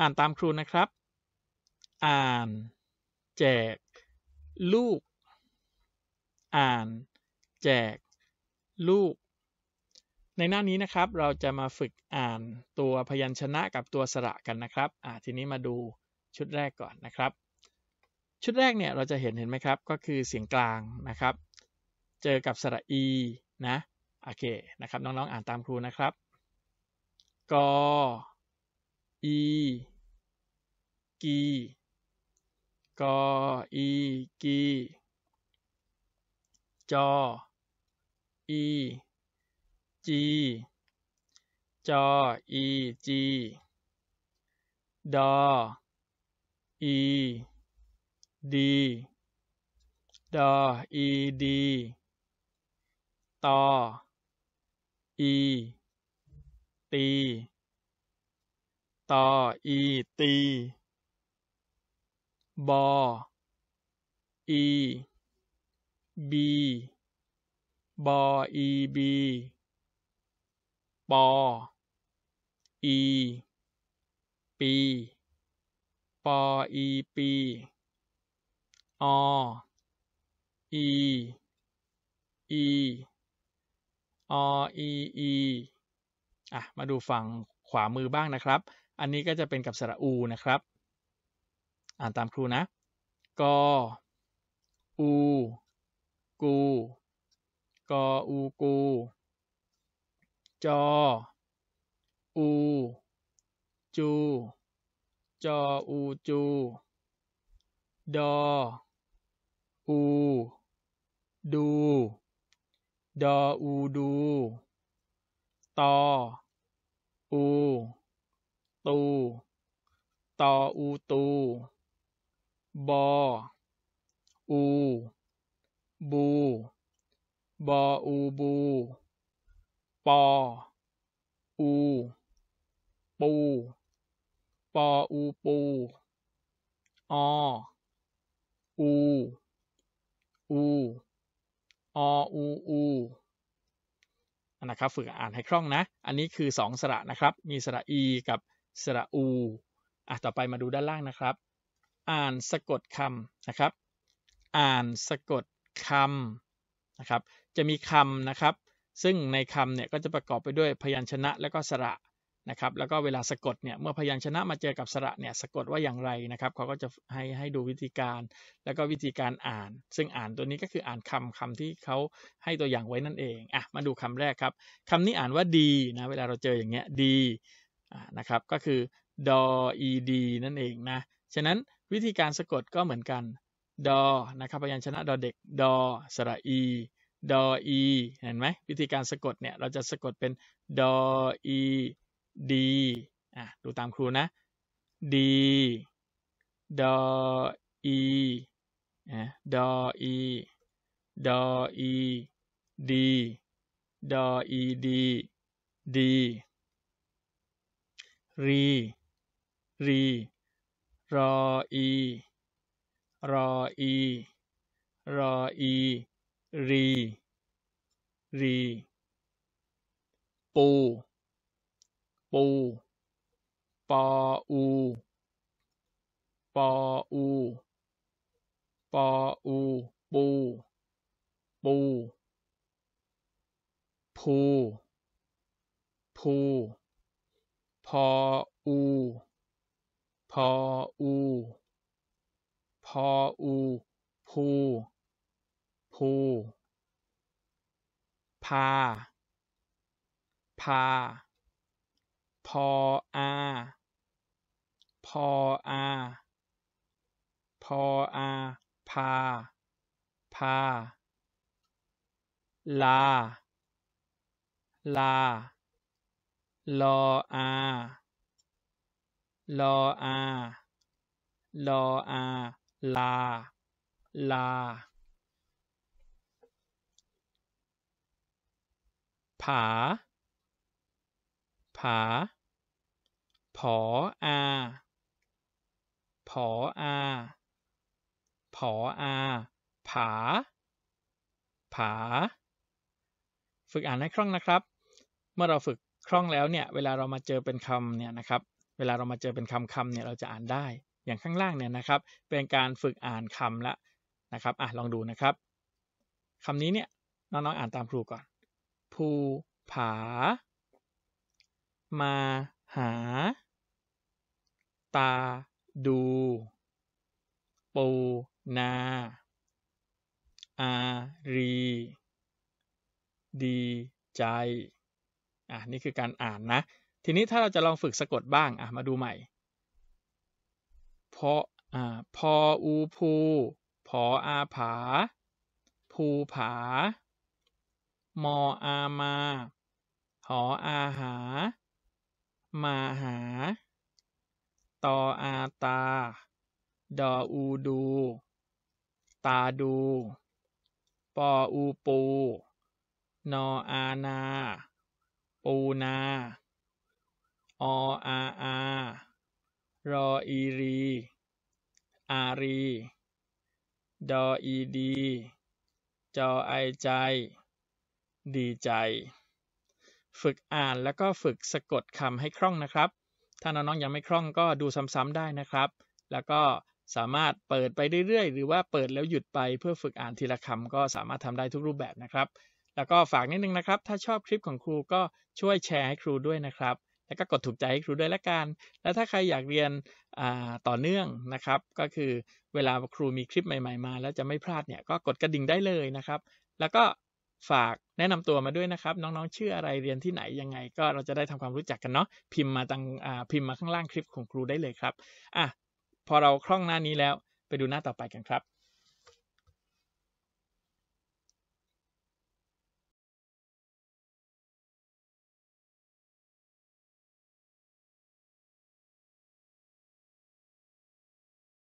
อ่านตามครูนะครับ อ่าน แจก ลูก อ่าน แจก ลูก ในหน้านี้นะครับเราจะมาฝึกอ่านตัวพยัญชนะกับตัวสระกันนะครับ ทีนี้มาดูชุดแรกก่อนนะครับ ชุดแรกเนี่ยเราจะเห็นเห็นไหมครับก็คือเสียงกลางนะครับ เจอกับสระอีนะ โอเคนะครับน้องๆ อ่านตามครูนะครับกออีกีกออีกีจออีจีจออีจีดออีดีดออีดีตออีตีตออีตี บออี บี บออีบี ปออี ปี ปออีปีออีอีออีอี อ่ะมาดูฝั่งขวามือบ้างนะครับ อันนี้ก็จะเป็นกับสระอูนะครับ อ่านตามครูนะ กออูกู กอ อู กู จอ อู จู จอ อู จู ดอ อู ดู ดอ อู ดู ตออูตูตออูตู บออูบูบออูบู ปออูปูปออูปู ออูอูอออูอูนะครับฝึกอ่านให้คล่องนะ อันนี้คือ 2 สระนะครับ มีสระ e กับสระ u อ่ะ ต่อไปมาดูด้านล่างนะครับ อ่านสะกดคำนะครับ อ่านสะกดคำนะครับ จะมีคำนะครับ ซึ่งในคำเนี่ยก็จะประกอบไปด้วยพยัญชนะและก็สระนะครับแล้วก็เวลาสะกดเนี่ยเมื่อพยัญชนะมาเจอกับสระเนี่ยสะกดว่าอย่างไรนะครับเขาก็จะให้ให้ดูวิธีการ แล้วก็วิธีการอ่าน ซึ่งอ่านตัวนี้ก็คืออ่านคำคำที่เขาให้ตัวอย่างไว้นั่นเอง อ่ะ มาดูคำแรกครับ คำนี้อ่านว่าดีนะเวลาเราเจออย่างเงี้ยดีนะครับก็คือดอีดีนั่นเองนะฉะนั้นวิธีการสะกดก็เหมือนกันดอนะครับพยัญชนะดอเด็กดอสระอีดอีเห็นไหมวิธีการสะกดเนี่ยเราจะสะกดเป็นดอีดีอ่ะดูตามครูนะดีดออีนะดออีดออีดีดออีดีดีรีรีรออีรออีรออีรีรีปูปู ปออู ปออู ปออูปู ปูพูพูพออู พออู พออูพูพูพาพาพออาพออาพออาพา พา ลา ลาลออาลออาลออา ลา ลา ผา ผาผออา ผออา ผออา ผา ผา ฝึกอ่านให้คล่องนะครับ เมื่อเราฝึกคล่องแล้วเนี่ย เวลาเรามาเจอเป็นคำเนี่ยนะครับ เวลาเรามาเจอเป็นคำคำเนี่ยเราจะอ่านได้ อย่างข้างล่างเนี่ยนะครับ เป็นการฝึกอ่านคำละนะครับอ่ะลองดูนะครับคำนี้เนี่ยน้องๆอ่านตามครูก่อนภูผา มาหาตาดู ปูนาอารี ดีใจ อ่ะนี่คือการอ่านนะ ทีนี้ถ้าเราจะลองฝึกสะกดบ้าง อ่ะมาดูใหม่พออ่าพออูพู พออาผาภูผา มออามา หออาหา มาหาตออาตาดออูดู ตาดู ปออูปู นออานา ปูนา ออาอา รออีรี อารี ดออีดีจอไอใจ ดีใจ ฝึกอ่านแล้วก็ฝึกสะกดคำให้คล่องนะครับถ้าน้องๆ ยังไม่คล่องก็ดูซ้ำๆได้นะครับ แล้วก็สามารถเปิดไปเรื่อยๆ หรือว่าเปิดแล้วหยุดไปเพื่อฝึกอ่านทีละคำก็สามารถทำได้ทุกรูปแบบนะครับ แล้วก็ฝากนิดนึงนะครับ ถ้าชอบคลิปของครูก็ช่วยแชร์ให้ครูด้วยนะครับ แล้วก็กดถูกใจให้ครูด้วยละกัน และถ้าใครอยากเรียนต่อเนื่องนะครับ ก็คือเวลาครูมีคลิปใหม่ๆ มาแล้วจะไม่พลาดเนี่ยก็กดกระดิ่งได้เลยนะครับ แล้วก็ฝากแนะนำตัวมาด้วยนะครับน้องๆชื่ออะไรเรียนที่ไหนยังไงก็เราจะได้ทำความรู้จักกันเนาะพิมพ์มาตังพิมพ์มาข้างล่างคลิปของครูได้เลยครับอ่ะพอเราคล่องหน้านี้แล้วไปดูหน้าต่อไปกันครับ